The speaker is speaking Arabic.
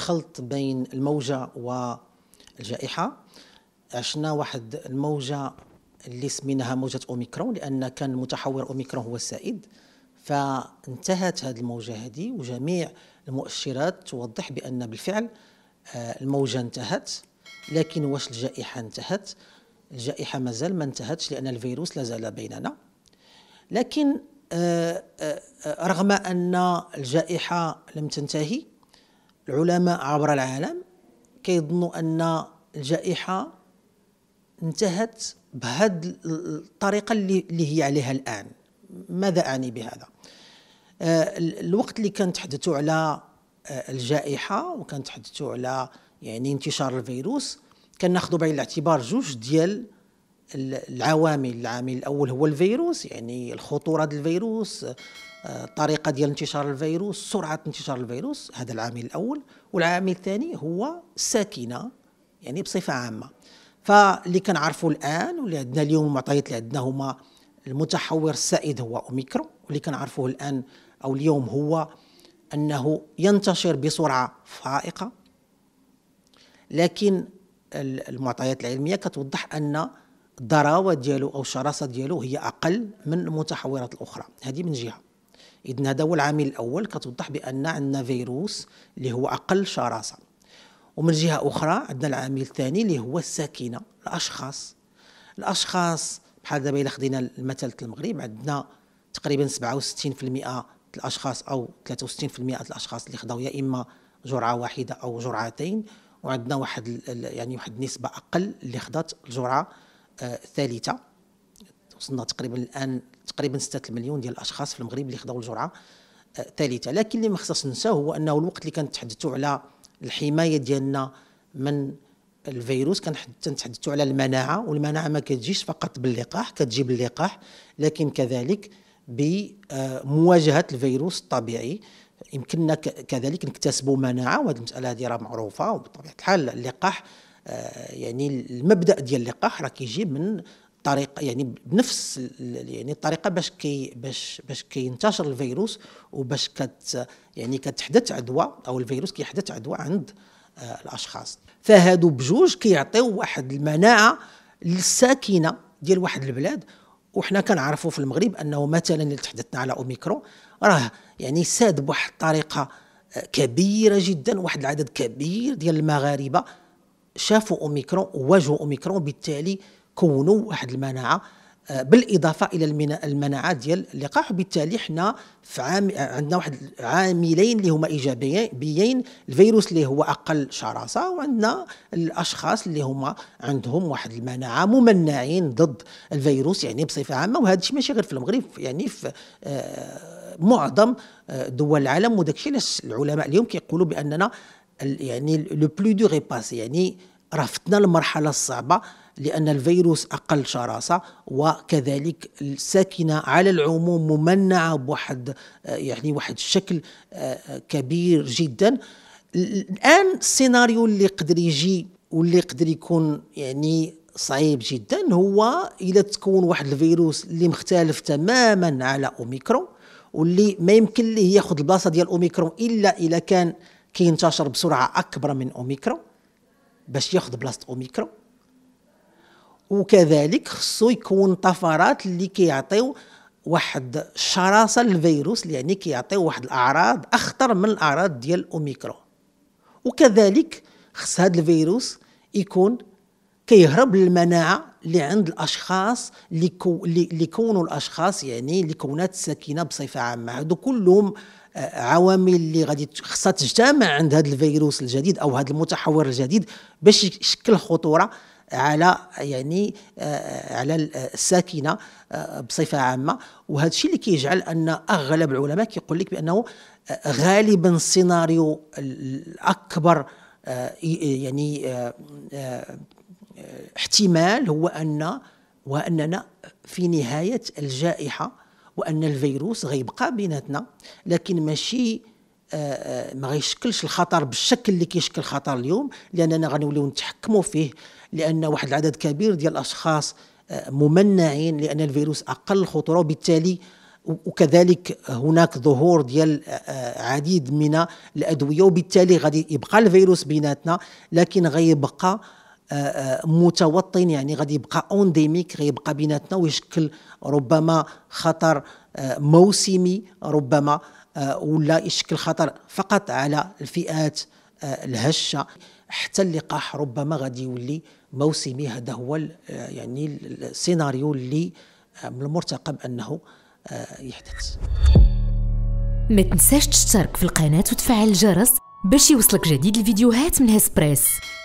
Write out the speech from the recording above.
الخلط بين الموجة والجائحة عشنا واحد الموجة اللي سميناها موجة أوميكرون لأن كان المتحور أوميكرون هو السائد فانتهت هذه الموجة هذه وجميع المؤشرات توضح بأن بالفعل آه، الموجة انتهت لكن واش الجائحة انتهت الجائحة مازال ما انتهتش لأن الفيروس لازال بيننا لكن آه، آه، رغم أن الجائحة لم تنتهي العلماء عبر العالم كيظنوا ان الجائحه انتهت بهذه الطريقه اللي هي عليها الان ماذا اعني بهذا آه، الوقت اللي كنتحدثوا على آه، الجائحه وكنتحدثوا على يعني انتشار الفيروس كناخذوا بعين الاعتبار جوج ديال العوامل العامل الاول هو الفيروس يعني الخطوره ديال الفيروس الطريقه آه، ديال انتشار الفيروس سرعه انتشار الفيروس هذا العامل الاول والعامل الثاني هو الساكنه يعني بصفه عامه فاللي كنعرفوا الان واللي عندنا اليوم المعطيات اللي عندنا هما المتحور السائد هو اوميكرون واللي كنعرفوه الان او اليوم هو انه ينتشر بسرعه فائقه لكن المعطيات العلميه كتوضح ان الضراوه ديالو او الشراسه ديالو هي اقل من المتحورات الاخرى هذه من جهه اذن هذا هو العامل الاول كتوضح بان عندنا فيروس اللي هو اقل شراسه ومن جهه اخرى عندنا العامل الثاني اللي هو الساكنه الاشخاص الاشخاص بحال دابا الا خدينا المثل المغرب عندنا تقريبا 67% الاشخاص او 63% الاشخاص اللي خداو يا اما جرعه واحده او جرعتين وعندنا واحد يعني واحد النسبه اقل اللي خدات الجرعه ثالثه وصلنا تقريبا الان تقريبا 6 مليون ديال الاشخاص في المغرب اللي خداو الجرعه آه، ثالثه لكن اللي ما خصناش ننساه هو انه الوقت اللي كنتحدثوا على الحمايه ديالنا من الفيروس كنتحدثوا على المناعه والمناعه ما كتجيش فقط باللقاح كتجي باللقاح لكن كذلك بمواجهه الفيروس الطبيعي يمكننا كذلك نكتسبوا مناعه وهذه المساله هذه راه معروفه وبطبيعه الحال اللقاح آه، يعني المبدا ديال اللقاح راه كيجي من طريقه يعني بنفس يعني الطريقه باش كي باش باش كينتشر الفيروس وباش كت يعني كتحدث عدوى او الفيروس كيحدث عدوى عند آه، الاشخاص فهادو بجوج كيعطيو واحد المناعه الساكنه ديال واحد البلاد وحنا كنعرفوا في المغرب انه مثلا اللي تحدثنا على اوميكرون راه يعني ساد بواحد الطريقه آه، كبيره جدا واحد العدد كبير ديال المغاربه شافوا اوميكرون وواجهوا اوميكرون بالتالي كونوا واحد المناعه آه، بالاضافه الى المناعه ديال اللقاح وبالتالي حنا في عام عندنا واحد عاملين اللي هما ايجابيين الفيروس اللي هو اقل شراسه وعندنا الاشخاص اللي هما عندهم واحد المناعه ممنعين ضد الفيروس يعني بصفه عامه وهذا الشيء ماشي غير في المغرب يعني في آه، معظم آه، دول العالم وداك الشيء العلماء اليوم كيقولوا باننا يعني لو بلو دو باس يعني رفتنا المرحلة الصعبة لأن الفيروس أقل شراسة وكذلك الساكنة على العموم ممنعة بواحد آه، يعني واحد الشكل آه، آه، كبير جدا الآن السيناريو اللي قدر يجي واللي يقدر يكون يعني صعيب جدا هو إلى تكون واحد الفيروس اللي مختلف تماما على أوميكرون واللي ما يمكن ليه ياخذ البلاصه ديال اوميكرون الا اذا كان كينتشر بسرعه اكبر من اوميكرون باش ياخذ بلاصه اوميكرون وكذلك خصو يكون طفرات اللي كيعطيو واحد الشراسه للفيروس يعني كيعطيو واحد الاعراض اخطر من الاعراض ديال اوميكرون وكذلك خص هذا الفيروس يكون كيهرب للمناعه اللي عند الاشخاص اللي اللي كونوا الاشخاص يعني اللي كونات الساكنه بصفه عامه هادو كلهم آه، عوامل اللي غادي خصها تجتمع عند هذا الفيروس الجديد او هذا المتحور الجديد باش يشكل خطوره على يعني آه، على آه، الساكنه بصفه عامه وهذا الشيء اللي كيجعل ان اغلب العلماء كيقول لك بانه غالبا السيناريو الاكبر يعني احتمال هو أن وأننا في نهاية الجائحة وأن الفيروس غيبقى بيناتنا لكن ماشي آه، آه، ما غيشكلش الخطر بالشكل اللي كيشكل خطر اليوم لاننا غنوليو نتحكموا فيه لان واحد العدد كبير ديال الاشخاص آه، ممنعين لان الفيروس اقل خطوره وبالتالي وكذلك هناك ظهور ديال عديد من الادويه وبالتالي غادي يبقى الفيروس بيناتنا لكن غيبقى متوطن يعني غادي يبقى اونديميك غيبقى بيناتنا ويشكل ربما خطر آه، موسمي ربما آه، ولا يشكل خطر فقط على الفئات آه، الهشه حتى اللقاح ربما غادي يولي موسمي هذا هو يعني السيناريو اللي من المرتقب انه يحدث ما تنساش تشترك في القناه وتفعل الجرس باش يوصلك جديد الفيديوهات من هسبريس